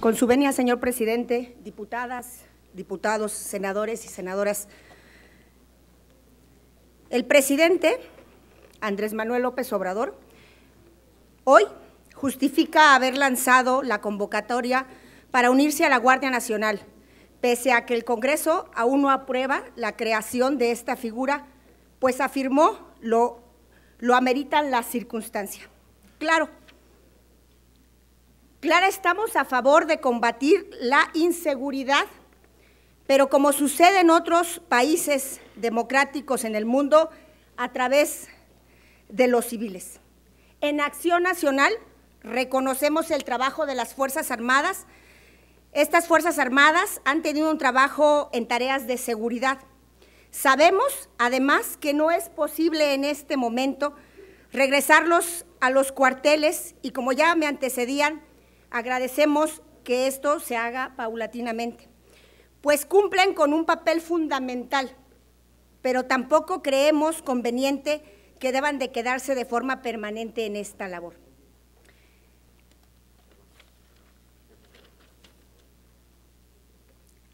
Con su venia, señor presidente, diputadas, diputados, senadores y senadoras, el presidente Andrés Manuel López Obrador hoy justifica haber lanzado la convocatoria para unirse a la Guardia Nacional, pese a que el Congreso aún no aprueba la creación de esta figura, pues afirmó lo, lo ameritan las circunstancias. Claro, Clara, estamos a favor de combatir la inseguridad, pero como sucede en otros países democráticos en el mundo, a través de los civiles. En Acción Nacional reconocemos el trabajo de las Fuerzas Armadas. Estas Fuerzas Armadas han tenido un trabajo en tareas de seguridad. Sabemos, además, que no es posible en este momento regresarlos a los cuarteles y como ya me antecedían, Agradecemos que esto se haga paulatinamente, pues cumplen con un papel fundamental, pero tampoco creemos conveniente que deban de quedarse de forma permanente en esta labor.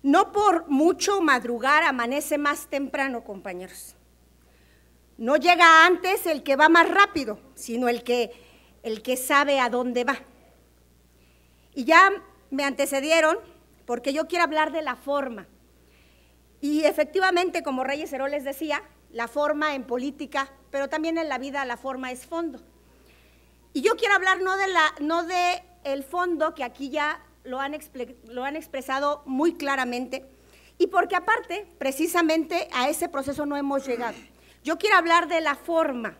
No por mucho madrugar amanece más temprano, compañeros. No llega antes el que va más rápido, sino el que, el que sabe a dónde va. Y ya me antecedieron porque yo quiero hablar de la forma. Y efectivamente, como Reyes Heró les decía, la forma en política, pero también en la vida la forma es fondo. Y yo quiero hablar no de la, no de el fondo que aquí ya lo han, lo han expresado muy claramente, y porque aparte, precisamente a ese proceso no hemos llegado. Yo quiero hablar de la forma.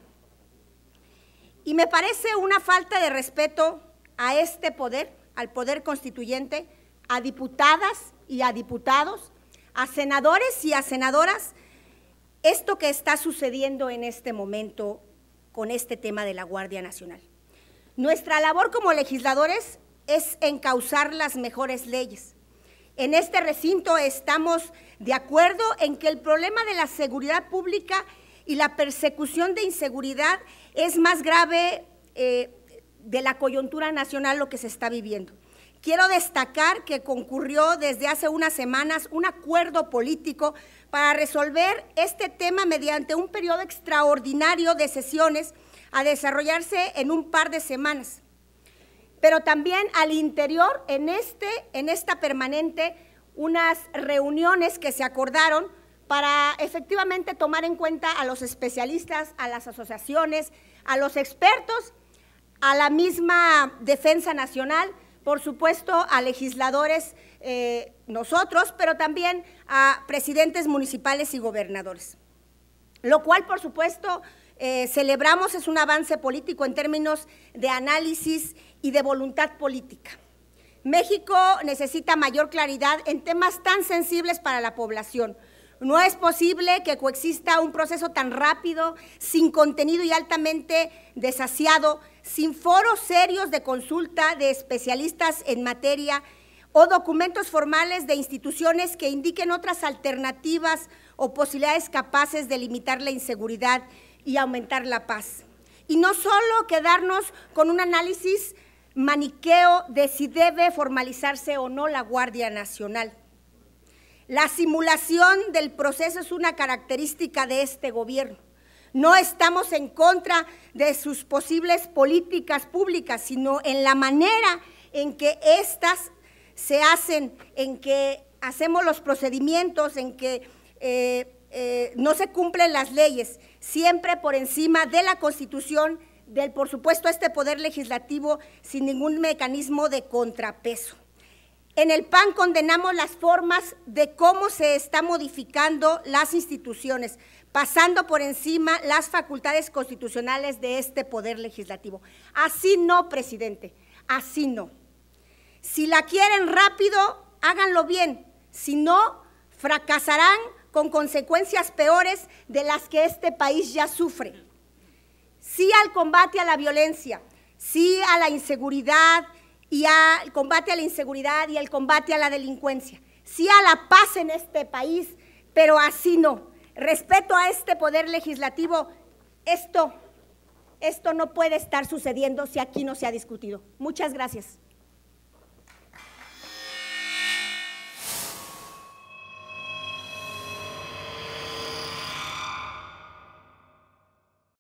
Y me parece una falta de respeto a este poder al Poder Constituyente, a diputadas y a diputados, a senadores y a senadoras, esto que está sucediendo en este momento con este tema de la Guardia Nacional. Nuestra labor como legisladores es encauzar las mejores leyes. En este recinto estamos de acuerdo en que el problema de la seguridad pública y la persecución de inseguridad es más grave eh, de la coyuntura nacional lo que se está viviendo. Quiero destacar que concurrió desde hace unas semanas un acuerdo político para resolver este tema mediante un periodo extraordinario de sesiones a desarrollarse en un par de semanas. Pero también al interior, en, este, en esta permanente, unas reuniones que se acordaron para efectivamente tomar en cuenta a los especialistas, a las asociaciones, a los expertos a la misma defensa nacional, por supuesto a legisladores eh, nosotros, pero también a presidentes municipales y gobernadores. Lo cual, por supuesto, eh, celebramos es un avance político en términos de análisis y de voluntad política. México necesita mayor claridad en temas tan sensibles para la población, no es posible que coexista un proceso tan rápido, sin contenido y altamente desasiado, sin foros serios de consulta de especialistas en materia o documentos formales de instituciones que indiquen otras alternativas o posibilidades capaces de limitar la inseguridad y aumentar la paz. Y no solo quedarnos con un análisis maniqueo de si debe formalizarse o no la Guardia Nacional. La simulación del proceso es una característica de este gobierno. No estamos en contra de sus posibles políticas públicas, sino en la manera en que éstas se hacen, en que hacemos los procedimientos, en que eh, eh, no se cumplen las leyes, siempre por encima de la Constitución, del, por supuesto, este poder legislativo sin ningún mecanismo de contrapeso. En el PAN condenamos las formas de cómo se está modificando las instituciones, pasando por encima las facultades constitucionales de este poder legislativo. Así no, presidente, así no. Si la quieren rápido, háganlo bien, si no, fracasarán con consecuencias peores de las que este país ya sufre. Sí al combate a la violencia, sí a la inseguridad, y al combate a la inseguridad y al combate a la delincuencia. Sí a la paz en este país, pero así no. Respeto a este poder legislativo, esto, esto no puede estar sucediendo si aquí no se ha discutido. Muchas gracias.